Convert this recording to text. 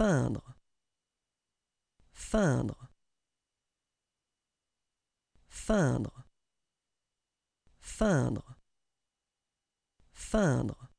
feindre feindre feindre feindre feindre